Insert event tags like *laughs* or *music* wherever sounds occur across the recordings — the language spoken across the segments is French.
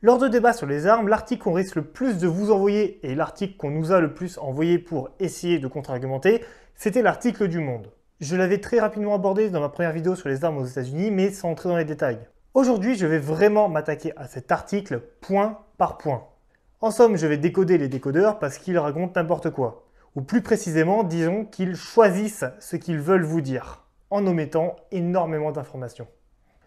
Lors de débats sur les armes, l'article qu'on risque le plus de vous envoyer et l'article qu'on nous a le plus envoyé pour essayer de contre-argumenter, c'était l'article du Monde. Je l'avais très rapidement abordé dans ma première vidéo sur les armes aux États-Unis, mais sans entrer dans les détails. Aujourd'hui, je vais vraiment m'attaquer à cet article point par point. En somme, je vais décoder les décodeurs parce qu'ils racontent n'importe quoi. Ou plus précisément, disons qu'ils choisissent ce qu'ils veulent vous dire, en omettant énormément d'informations.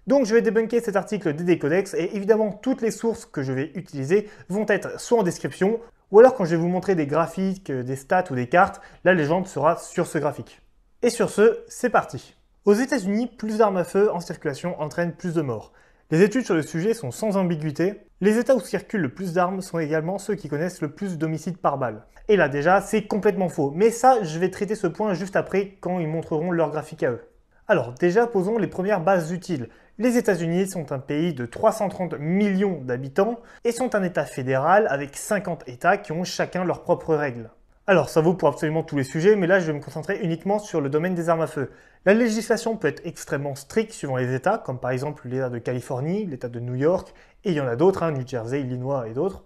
Donc je vais débunker cet article des Codex et évidemment toutes les sources que je vais utiliser vont être soit en description ou alors quand je vais vous montrer des graphiques, euh, des stats ou des cartes, la légende sera sur ce graphique. Et sur ce, c'est parti. Aux États-Unis, plus d'armes à feu en circulation entraînent plus de morts. Les études sur le sujet sont sans ambiguïté. Les États où circulent le plus d'armes sont également ceux qui connaissent le plus d'homicides par balle. Et là déjà, c'est complètement faux. Mais ça, je vais traiter ce point juste après quand ils montreront leur graphique à eux. Alors déjà, posons les premières bases utiles. Les États-Unis sont un pays de 330 millions d'habitants et sont un État fédéral avec 50 États qui ont chacun leurs propres règles. Alors ça vaut pour absolument tous les sujets, mais là je vais me concentrer uniquement sur le domaine des armes à feu. La législation peut être extrêmement stricte suivant les États, comme par exemple l'État de Californie, l'État de New York, et il y en a d'autres, hein, New Jersey, Illinois et d'autres.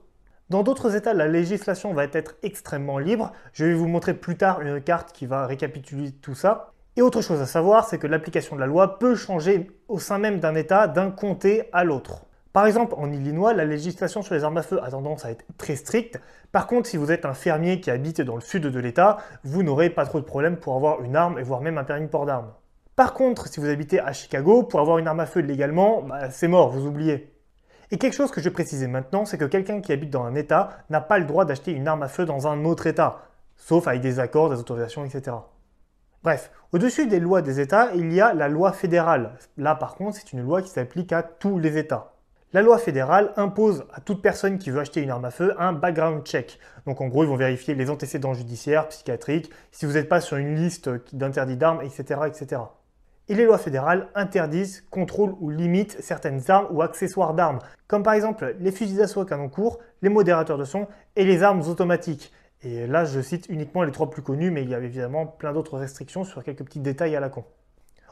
Dans d'autres États, la législation va être extrêmement libre. Je vais vous montrer plus tard une carte qui va récapituler tout ça. Et autre chose à savoir, c'est que l'application de la loi peut changer au sein même d'un État, d'un comté à l'autre. Par exemple, en Illinois, la législation sur les armes à feu a tendance à être très stricte. Par contre, si vous êtes un fermier qui habite dans le sud de l'État, vous n'aurez pas trop de problèmes pour avoir une arme et voire même un permis de port d'armes. Par contre, si vous habitez à Chicago, pour avoir une arme à feu légalement, bah, c'est mort, vous oubliez. Et quelque chose que je préciser maintenant, c'est que quelqu'un qui habite dans un État n'a pas le droit d'acheter une arme à feu dans un autre État, sauf avec des accords, des autorisations, etc. Bref, au-dessus des lois des États, il y a la loi fédérale. Là, par contre, c'est une loi qui s'applique à tous les États. La loi fédérale impose à toute personne qui veut acheter une arme à feu un background check. Donc en gros, ils vont vérifier les antécédents judiciaires, psychiatriques, si vous n'êtes pas sur une liste d'interdits d'armes, etc., etc. Et les lois fédérales interdisent, contrôlent ou limitent certaines armes ou accessoires d'armes, comme par exemple les fusils d'assaut à canon court, les modérateurs de son et les armes automatiques. Et là, je cite uniquement les trois plus connus, mais il y avait évidemment plein d'autres restrictions sur quelques petits détails à la con.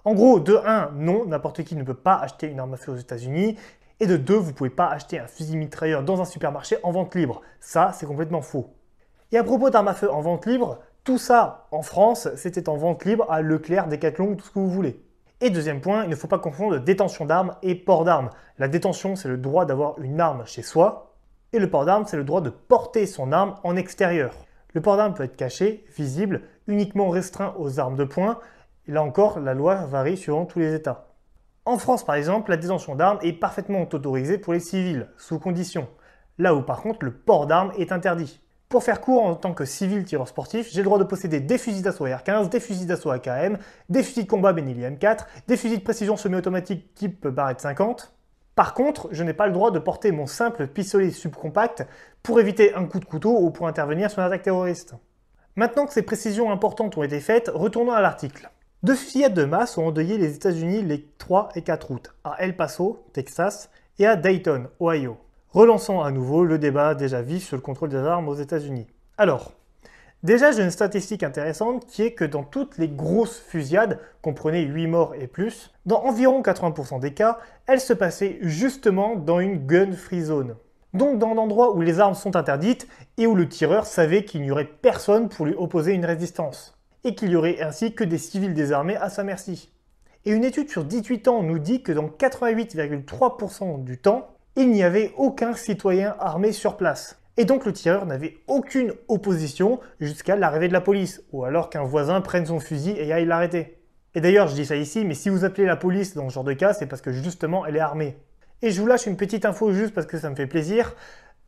En gros, de 1, non, n'importe qui ne peut pas acheter une arme à feu aux États-Unis. Et de 2, vous ne pouvez pas acheter un fusil mitrailleur dans un supermarché en vente libre. Ça, c'est complètement faux. Et à propos d'armes à feu en vente libre, tout ça en France, c'était en vente libre à Leclerc, Decathlon, tout ce que vous voulez. Et deuxième point, il ne faut pas confondre détention d'armes et port d'armes. La détention, c'est le droit d'avoir une arme chez soi, et le port d'arme, c'est le droit de porter son arme en extérieur. Le port d'arme peut être caché, visible, uniquement restreint aux armes de poing. Là encore, la loi varie selon tous les États. En France, par exemple, la détention d'armes est parfaitement autorisée pour les civils, sous condition. Là où, par contre, le port d'armes est interdit. Pour faire court, en tant que civil tireur sportif, j'ai le droit de posséder des fusils d'assaut R15, des fusils d'assaut AKM, des fusils de combat Benelli M4, des fusils de précision semi-automatique type Barrette 50, par contre, je n'ai pas le droit de porter mon simple pistolet subcompact pour éviter un coup de couteau ou pour intervenir sur une attaque terroriste. Maintenant que ces précisions importantes ont été faites, retournons à l'article. Deux fillettes de masse ont endeuillé les États-Unis les 3 et 4 août, à El Paso, Texas, et à Dayton, Ohio, relançant à nouveau le débat déjà vif sur le contrôle des armes aux États-Unis. Alors, Déjà, j'ai une statistique intéressante qui est que dans toutes les grosses fusillades, comprenez 8 morts et plus, dans environ 80% des cas, elles se passaient justement dans une gun-free zone. Donc dans l'endroit où les armes sont interdites et où le tireur savait qu'il n'y aurait personne pour lui opposer une résistance. Et qu'il y aurait ainsi que des civils désarmés à sa merci. Et une étude sur 18 ans nous dit que dans 88,3% du temps, il n'y avait aucun citoyen armé sur place. Et donc le tireur n'avait aucune opposition jusqu'à l'arrivée de la police, ou alors qu'un voisin prenne son fusil et aille l'arrêter. Et d'ailleurs, je dis ça ici, mais si vous appelez la police dans ce genre de cas, c'est parce que justement elle est armée. Et je vous lâche une petite info juste parce que ça me fait plaisir.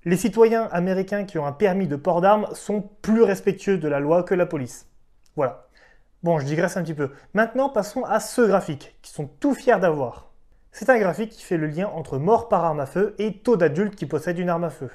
Les citoyens américains qui ont un permis de port d'armes sont plus respectueux de la loi que la police. Voilà. Bon, je digresse un petit peu. Maintenant, passons à ce graphique, qu'ils sont tout fiers d'avoir. C'est un graphique qui fait le lien entre mort par arme à feu et taux d'adultes qui possèdent une arme à feu.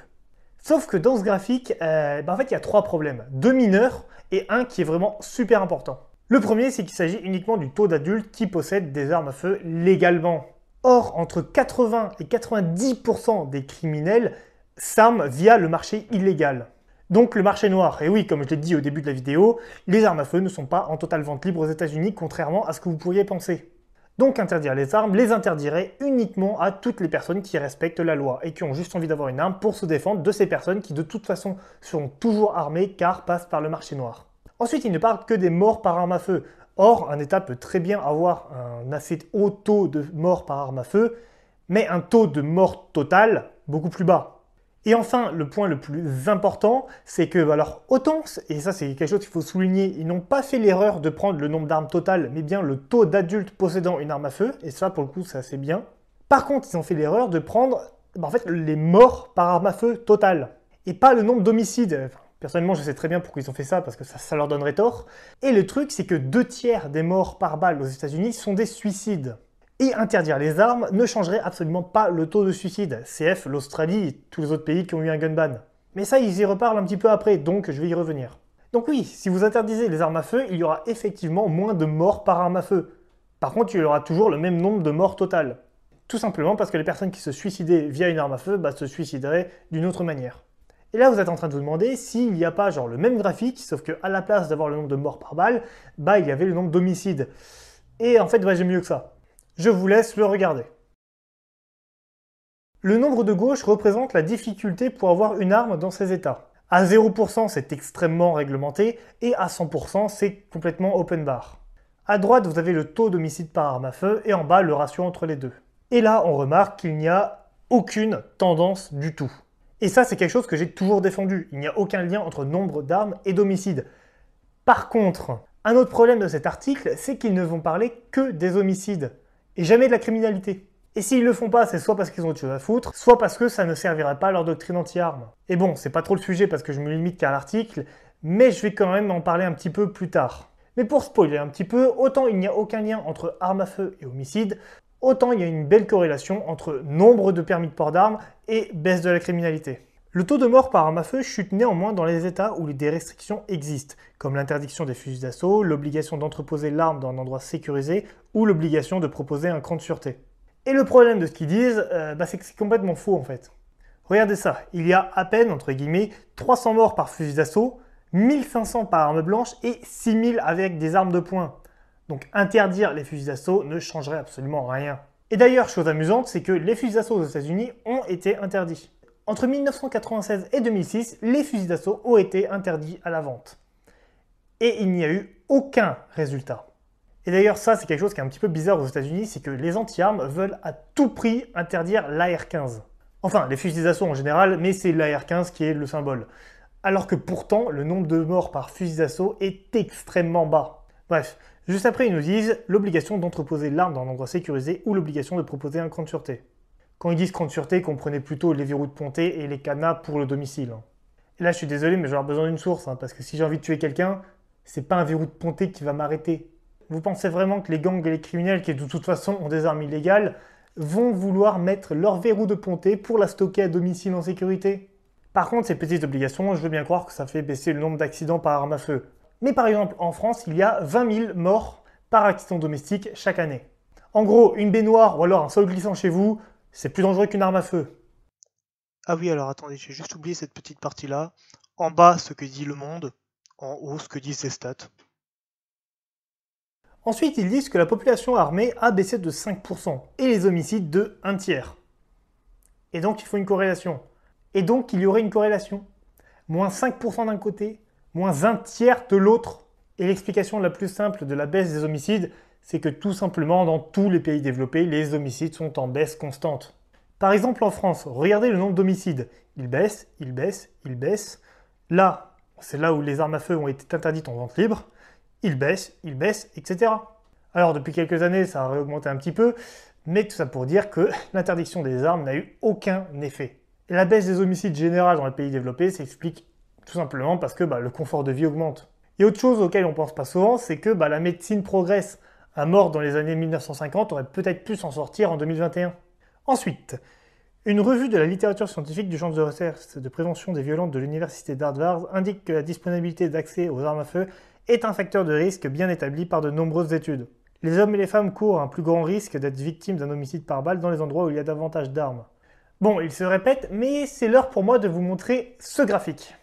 Sauf que dans ce graphique, euh, bah, en fait, il y a trois problèmes. Deux mineurs et un qui est vraiment super important. Le premier, c'est qu'il s'agit uniquement du taux d'adultes qui possèdent des armes à feu légalement. Or, entre 80 et 90% des criminels s'arment via le marché illégal. Donc le marché noir, et oui, comme je l'ai dit au début de la vidéo, les armes à feu ne sont pas en totale vente libre aux États-Unis, contrairement à ce que vous pourriez penser. Donc interdire les armes les interdirait uniquement à toutes les personnes qui respectent la loi et qui ont juste envie d'avoir une arme pour se défendre de ces personnes qui de toute façon seront toujours armées car passent par le marché noir. Ensuite, il ne parle que des morts par arme à feu. Or, un État peut très bien avoir un assez haut taux de morts par arme à feu, mais un taux de mort total beaucoup plus bas. Et enfin, le point le plus important, c'est que, alors, autant, et ça c'est quelque chose qu'il faut souligner, ils n'ont pas fait l'erreur de prendre le nombre d'armes totales, mais bien le taux d'adultes possédant une arme à feu, et ça pour le coup, c'est assez bien. Par contre, ils ont fait l'erreur de prendre, bah, en fait, les morts par arme à feu totale, et pas le nombre d'homicides. personnellement, je sais très bien pourquoi ils ont fait ça, parce que ça, ça leur donnerait tort. Et le truc, c'est que deux tiers des morts par balle aux États-Unis sont des suicides et interdire les armes ne changerait absolument pas le taux de suicide. CF, l'Australie, et tous les autres pays qui ont eu un gun ban. Mais ça, ils y reparlent un petit peu après, donc je vais y revenir. Donc oui, si vous interdisez les armes à feu, il y aura effectivement moins de morts par arme à feu. Par contre, il y aura toujours le même nombre de morts totales. Tout simplement parce que les personnes qui se suicidaient via une arme à feu bah, se suicideraient d'une autre manière. Et là, vous êtes en train de vous demander s'il n'y a pas genre le même graphique, sauf qu'à la place d'avoir le nombre de morts par balle, bah, il y avait le nombre d'homicides. Et en fait, bah, j'ai mieux que ça. Je vous laisse le regarder. Le nombre de gauche représente la difficulté pour avoir une arme dans ces états. À 0% c'est extrêmement réglementé et à 100% c'est complètement open bar. À droite vous avez le taux d'homicide par arme à feu et en bas le ratio entre les deux. Et là on remarque qu'il n'y a aucune tendance du tout. Et ça c'est quelque chose que j'ai toujours défendu, il n'y a aucun lien entre nombre d'armes et d'homicides. Par contre, un autre problème de cet article c'est qu'ils ne vont parler que des homicides et jamais de la criminalité. Et s'ils le font pas, c'est soit parce qu'ils ont autre chose à foutre, soit parce que ça ne servira pas à leur doctrine anti-armes. Et bon, c'est pas trop le sujet parce que je me limite qu'à l'article, mais je vais quand même en parler un petit peu plus tard. Mais pour spoiler un petit peu, autant il n'y a aucun lien entre armes à feu et homicide, autant il y a une belle corrélation entre nombre de permis de port d'armes et baisse de la criminalité. Le taux de mort par arme à feu chute néanmoins dans les États où des restrictions existent, comme l'interdiction des fusils d'assaut, l'obligation d'entreposer l'arme dans un endroit sécurisé ou l'obligation de proposer un cran de sûreté. Et le problème de ce qu'ils disent, euh, bah, c'est que c'est complètement faux en fait. Regardez ça, il y a à peine, entre guillemets, 300 morts par fusil d'assaut, 1500 par arme blanche et 6000 avec des armes de poing. Donc interdire les fusils d'assaut ne changerait absolument rien. Et d'ailleurs, chose amusante, c'est que les fusils d'assaut aux États-Unis ont été interdits. Entre 1996 et 2006, les fusils d'assaut ont été interdits à la vente. Et il n'y a eu aucun résultat. Et d'ailleurs, ça, c'est quelque chose qui est un petit peu bizarre aux États-Unis, c'est que les anti-armes veulent à tout prix interdire l'AR-15. Enfin, les fusils d'assaut en général, mais c'est l'AR-15 qui est le symbole. Alors que pourtant, le nombre de morts par fusil d'assaut est extrêmement bas. Bref, juste après, ils nous disent l'obligation d'entreposer l'arme dans un endroit sécurisé ou l'obligation de proposer un compte de sûreté. Quand ils disent grande sûreté, comprenez plutôt les verrous de pontée et les cadenas pour le domicile. Et là, je suis désolé, mais j'aurais besoin d'une source, hein, parce que si j'ai envie de tuer quelqu'un, c'est pas un verrou de pontée qui va m'arrêter. Vous pensez vraiment que les gangs et les criminels, qui de toute façon ont des armes illégales, vont vouloir mettre leur verrou de pontée pour la stocker à domicile en sécurité Par contre, ces petites obligations, je veux bien croire que ça fait baisser le nombre d'accidents par arme à feu. Mais par exemple, en France, il y a 20 000 morts par accident domestique chaque année. En gros, une baignoire ou alors un sol glissant chez vous, c'est plus dangereux qu'une arme à feu. Ah oui, alors attendez, j'ai juste oublié cette petite partie-là. En bas, ce que dit le monde, en haut, ce que disent les stats. Ensuite, ils disent que la population armée a baissé de 5% et les homicides de 1 tiers. Et donc, il faut une corrélation. Et donc, il y aurait une corrélation. Moins 5% d'un côté, moins un tiers de l'autre. Et l'explication la plus simple de la baisse des homicides, c'est que tout simplement dans tous les pays développés, les homicides sont en baisse constante. Par exemple en France, regardez le nombre d'homicides. Il baisse, il baisse, il baisse. Là, c'est là où les armes à feu ont été interdites en vente libre. Il baisse, il baisse, etc. Alors depuis quelques années, ça a réaugmenté un petit peu, mais tout ça pour dire que *laughs* l'interdiction des armes n'a eu aucun effet. la baisse des homicides générales dans les pays développés s'explique tout simplement parce que bah, le confort de vie augmente. Et autre chose auquel on ne pense pas souvent, c'est que bah, la médecine progresse. Un mort dans les années 1950 aurait peut-être pu s'en sortir en 2021. Ensuite, une revue de la littérature scientifique du Centre de recherche de prévention des violences de l'Université d'Harvard indique que la disponibilité d'accès aux armes à feu est un facteur de risque bien établi par de nombreuses études. Les hommes et les femmes courent un plus grand risque d'être victimes d'un homicide par balle dans les endroits où il y a davantage d'armes. Bon, il se répète, mais c'est l'heure pour moi de vous montrer ce graphique.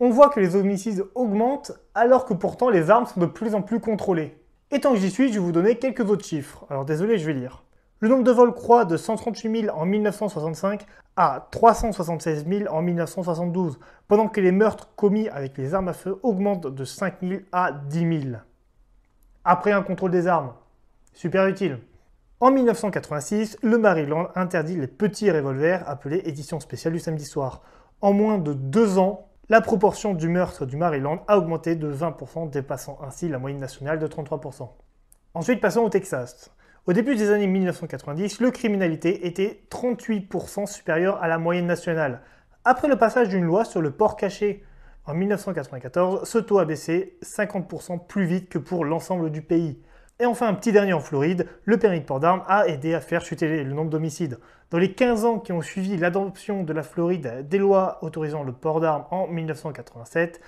On voit que les homicides augmentent alors que pourtant les armes sont de plus en plus contrôlées. Et tant que j'y suis, je vais vous donner quelques autres chiffres. Alors désolé, je vais lire. Le nombre de vols croît de 138 000 en 1965 à 376 000 en 1972, pendant que les meurtres commis avec les armes à feu augmentent de 5 000 à 10 000. Après un contrôle des armes, super utile. En 1986, le Maryland interdit les petits revolvers appelés édition spéciale du samedi soir. En moins de deux ans, la proportion du meurtre du Maryland a augmenté de 20%, dépassant ainsi la moyenne nationale de 33%. Ensuite, passons au Texas. Au début des années 1990, le criminalité était 38% supérieure à la moyenne nationale. Après le passage d'une loi sur le port caché en 1994, ce taux a baissé 50% plus vite que pour l'ensemble du pays. Et enfin, un petit dernier en Floride, le permis de port d'armes a aidé à faire chuter le nombre d'homicides. Dans les 15 ans qui ont suivi l'adoption de la Floride des lois autorisant le port d'armes en 1987,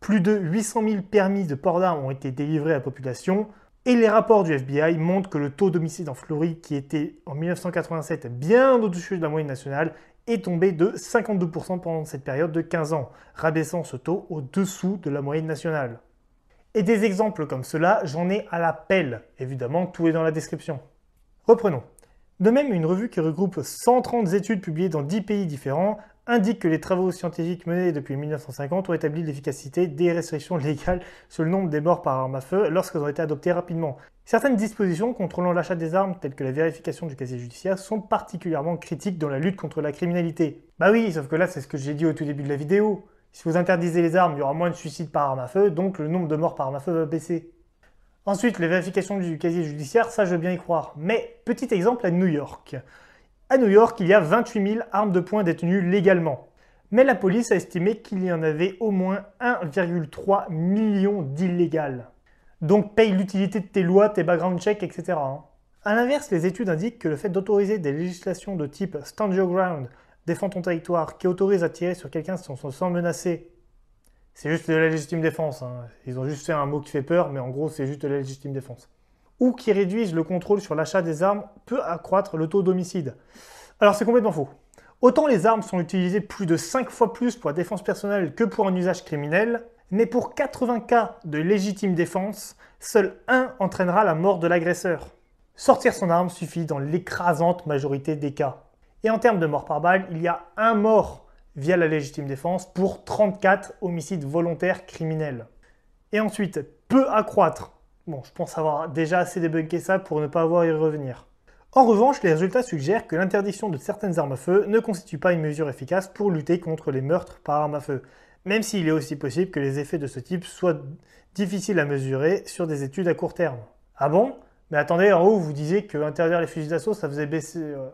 plus de 800 000 permis de port d'armes ont été délivrés à la population, et les rapports du FBI montrent que le taux d'homicide en Floride, qui était en 1987 bien au-dessus de la moyenne nationale, est tombé de 52% pendant cette période de 15 ans, rabaissant ce taux au-dessous de la moyenne nationale. Et des exemples comme cela, j'en ai à la pelle. Évidemment, tout est dans la description. Reprenons. De même, une revue qui regroupe 130 études publiées dans 10 pays différents indique que les travaux scientifiques menés depuis 1950 ont établi l'efficacité des restrictions légales sur le nombre des morts par arme à feu lorsqu'elles ont été adoptées rapidement. Certaines dispositions contrôlant l'achat des armes, telles que la vérification du casier judiciaire, sont particulièrement critiques dans la lutte contre la criminalité. Bah oui, sauf que là, c'est ce que j'ai dit au tout début de la vidéo. Si vous interdisez les armes, il y aura moins de suicides par arme à feu, donc le nombre de morts par arme à feu va baisser. Ensuite, les vérifications du casier judiciaire, ça je veux bien y croire. Mais petit exemple à New York. À New York, il y a 28 000 armes de poing détenues légalement. Mais la police a estimé qu'il y en avait au moins 1,3 million d'illégales. Donc paye l'utilité de tes lois, tes background checks, etc. A hein. l'inverse, les études indiquent que le fait d'autoriser des législations de type Stand Your Ground défend ton territoire, qui autorise à tirer sur quelqu'un si on se sent menacé. C'est juste de la légitime défense. Hein. Ils ont juste fait un mot qui fait peur, mais en gros, c'est juste de la légitime défense. Ou qui réduisent le contrôle sur l'achat des armes peut accroître le taux d'homicide. Alors, c'est complètement faux. Autant les armes sont utilisées plus de 5 fois plus pour la défense personnelle que pour un usage criminel, mais pour 80 cas de légitime défense, seul un entraînera la mort de l'agresseur. Sortir son arme suffit dans l'écrasante majorité des cas. Et en termes de morts par balle, il y a un mort via la légitime défense pour 34 homicides volontaires criminels. Et ensuite, peu accroître. Bon, je pense avoir déjà assez débunké ça pour ne pas avoir à y revenir. En revanche, les résultats suggèrent que l'interdiction de certaines armes à feu ne constitue pas une mesure efficace pour lutter contre les meurtres par armes à feu, même s'il est aussi possible que les effets de ce type soient difficiles à mesurer sur des études à court terme. Ah bon Mais attendez, en haut, vous disiez que les fusils d'assaut, ça faisait baisser... Euh,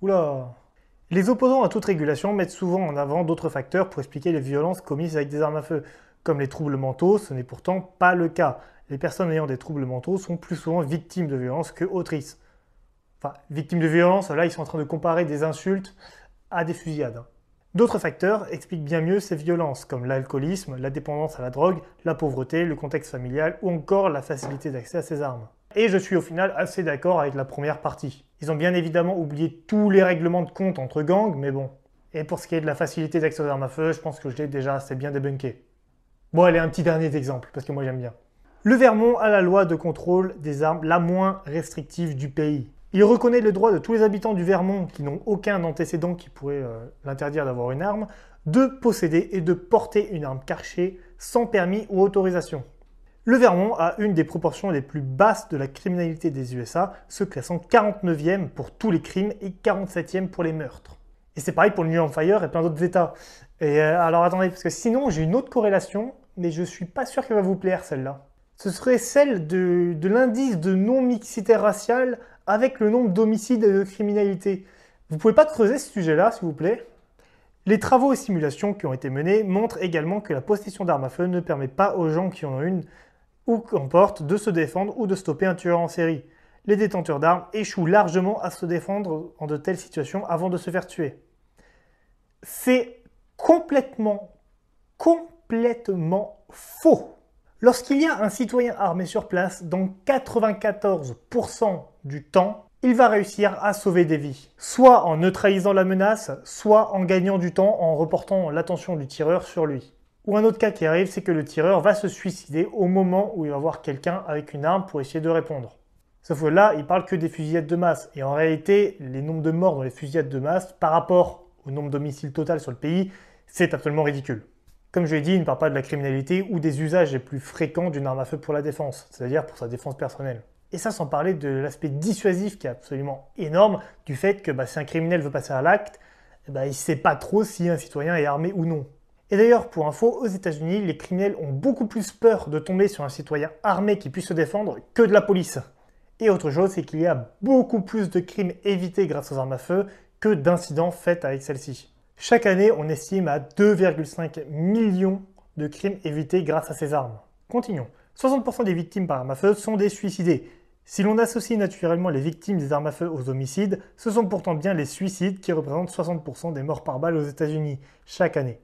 Oula Les opposants à toute régulation mettent souvent en avant d'autres facteurs pour expliquer les violences commises avec des armes à feu. Comme les troubles mentaux, ce n'est pourtant pas le cas. Les personnes ayant des troubles mentaux sont plus souvent victimes de violences que autrices. Enfin, victimes de violences, là ils sont en train de comparer des insultes à des fusillades. D'autres facteurs expliquent bien mieux ces violences, comme l'alcoolisme, la dépendance à la drogue, la pauvreté, le contexte familial ou encore la facilité d'accès à ces armes. Et je suis au final assez d'accord avec la première partie. Ils ont bien évidemment oublié tous les règlements de compte entre gangs, mais bon. Et pour ce qui est de la facilité d'accès aux armes à feu, je pense que je l'ai déjà assez bien débunké. Bon, allez, un petit dernier exemple, parce que moi j'aime bien. Le Vermont a la loi de contrôle des armes la moins restrictive du pays. Il reconnaît le droit de tous les habitants du Vermont qui n'ont aucun antécédent qui pourrait euh, l'interdire d'avoir une arme, de posséder et de porter une arme cachée sans permis ou autorisation. Le Vermont a une des proportions les plus basses de la criminalité des USA, se classant 49e pour tous les crimes et 47e pour les meurtres. Et c'est pareil pour le New Hampshire et plein d'autres États. Et euh, alors attendez, parce que sinon j'ai une autre corrélation, mais je suis pas sûr qu'elle va vous plaire celle-là. Ce serait celle de, l'indice de non-mixité raciale avec le nombre d'homicides et de criminalité. Vous pouvez pas creuser ce sujet-là, s'il vous plaît les travaux et simulations qui ont été menés montrent également que la possession d'armes à feu ne permet pas aux gens qui en ont une ou comporte de se défendre ou de stopper un tueur en série. Les détenteurs d'armes échouent largement à se défendre en de telles situations avant de se faire tuer. C'est complètement, complètement faux. Lorsqu'il y a un citoyen armé sur place, dans 94% du temps, il va réussir à sauver des vies, soit en neutralisant la menace, soit en gagnant du temps en reportant l'attention du tireur sur lui. Ou un autre cas qui arrive, c'est que le tireur va se suicider au moment où il va voir quelqu'un avec une arme pour essayer de répondre. Sauf que là, il parle que des fusillades de masse. Et en réalité, les nombres de morts dans les fusillades de masse par rapport au nombre de missiles total sur le pays, c'est absolument ridicule. Comme je l'ai dit, il ne parle pas de la criminalité ou des usages les plus fréquents d'une arme à feu pour la défense, c'est-à-dire pour sa défense personnelle. Et ça sans parler de l'aspect dissuasif qui est absolument énorme, du fait que bah, si un criminel veut passer à l'acte, bah, il ne sait pas trop si un citoyen est armé ou non. Et d'ailleurs, pour info, aux États-Unis, les criminels ont beaucoup plus peur de tomber sur un citoyen armé qui puisse se défendre que de la police. Et autre chose, c'est qu'il y a beaucoup plus de crimes évités grâce aux armes à feu que d'incidents faits avec celles-ci. Chaque année, on estime à 2,5 millions de crimes évités grâce à ces armes. Continuons. 60% des victimes par armes à feu sont des suicidés. Si l'on associe naturellement les victimes des armes à feu aux homicides, ce sont pourtant bien les suicides qui représentent 60% des morts par balle aux États-Unis chaque année.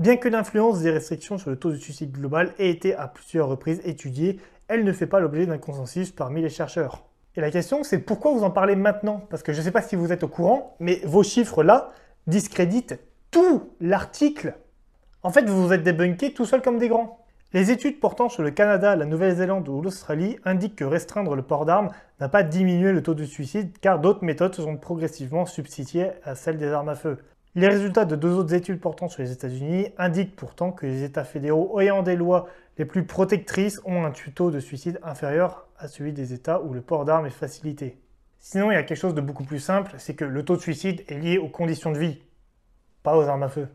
Bien que l'influence des restrictions sur le taux de suicide global ait été à plusieurs reprises étudiée, elle ne fait pas l'objet d'un consensus parmi les chercheurs. Et la question, c'est pourquoi vous en parlez maintenant Parce que je ne sais pas si vous êtes au courant, mais vos chiffres-là discréditent tout l'article. En fait, vous vous êtes débunké tout seul comme des grands. Les études portant sur le Canada, la Nouvelle-Zélande ou l'Australie indiquent que restreindre le port d'armes n'a pas diminué le taux de suicide car d'autres méthodes se sont progressivement substituées à celles des armes à feu. Les résultats de deux autres études portant sur les États-Unis indiquent pourtant que les États fédéraux ayant des lois les plus protectrices ont un taux de suicide inférieur à celui des États où le port d'armes est facilité. Sinon, il y a quelque chose de beaucoup plus simple, c'est que le taux de suicide est lié aux conditions de vie, pas aux armes à feu.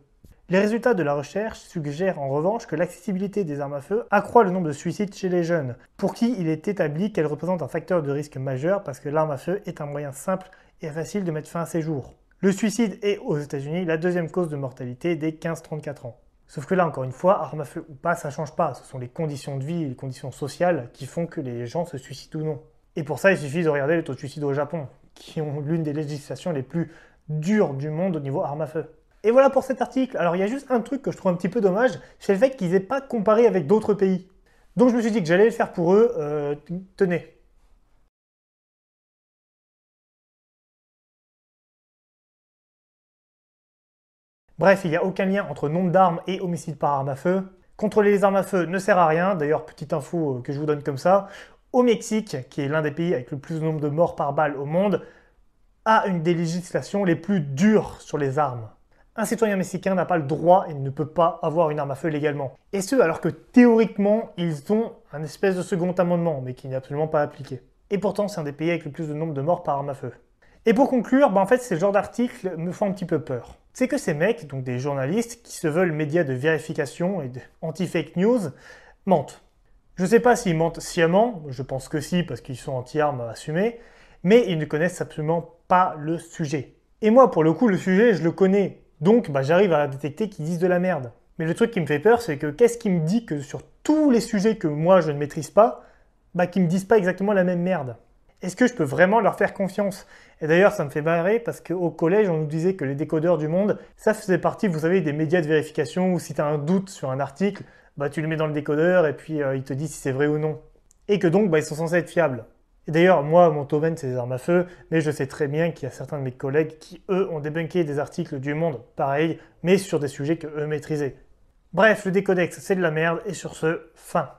Les résultats de la recherche suggèrent en revanche que l'accessibilité des armes à feu accroît le nombre de suicides chez les jeunes, pour qui il est établi qu'elle représente un facteur de risque majeur parce que l'arme à feu est un moyen simple et facile de mettre fin à ses jours. Le suicide est aux États-Unis la deuxième cause de mortalité des 15-34 ans. Sauf que là, encore une fois, arme à feu ou pas, ça change pas. Ce sont les conditions de vie et les conditions sociales qui font que les gens se suicident ou non. Et pour ça, il suffit de regarder le taux de suicide au Japon, qui ont l'une des législations les plus dures du monde au niveau arme à feu. Et voilà pour cet article. Alors il y a juste un truc que je trouve un petit peu dommage, c'est le fait qu'ils n'aient pas comparé avec d'autres pays. Donc je me suis dit que j'allais le faire pour eux. Euh, tenez, Bref, il n'y a aucun lien entre nombre d'armes et homicide par arme à feu. Contrôler les armes à feu ne sert à rien, d'ailleurs petite info euh, que je vous donne comme ça, au Mexique, qui est l'un des pays avec le plus nombre de morts par balle au monde, a une des législations les plus dures sur les armes. Un citoyen mexicain n'a pas le droit et ne peut pas avoir une arme à feu légalement. Et ce, alors que théoriquement, ils ont un espèce de second amendement, mais qui n'est absolument pas appliqué. Et pourtant, c'est un des pays avec le plus de nombre de morts par arme à feu. Et pour conclure, ben, en fait, ces genres d'articles me font un petit peu peur c'est que ces mecs, donc des journalistes qui se veulent médias de vérification et anti-fake news, mentent. Je ne sais pas s'ils mentent sciemment, je pense que si, parce qu'ils sont anti-armes assumés, mais ils ne connaissent absolument pas le sujet. Et moi, pour le coup, le sujet, je le connais, donc bah, j'arrive à détecter qu'ils disent de la merde. Mais le truc qui me fait peur, c'est que qu'est-ce qui me dit que sur tous les sujets que moi je ne maîtrise pas, bah qu'ils me disent pas exactement la même merde. Est-ce que je peux vraiment leur faire confiance Et d'ailleurs, ça me fait barrer parce qu'au collège, on nous disait que les décodeurs du monde, ça faisait partie, vous savez, des médias de vérification où si tu as un doute sur un article, bah, tu le mets dans le décodeur et puis euh, il te dit si c'est vrai ou non. Et que donc, bah, ils sont censés être fiables. Et d'ailleurs, moi, mon domaine, c'est des armes à feu, mais je sais très bien qu'il y a certains de mes collègues qui, eux, ont débunké des articles du monde, pareil, mais sur des sujets que eux maîtrisaient. Bref, le décodex, c'est de la merde, et sur ce, fin.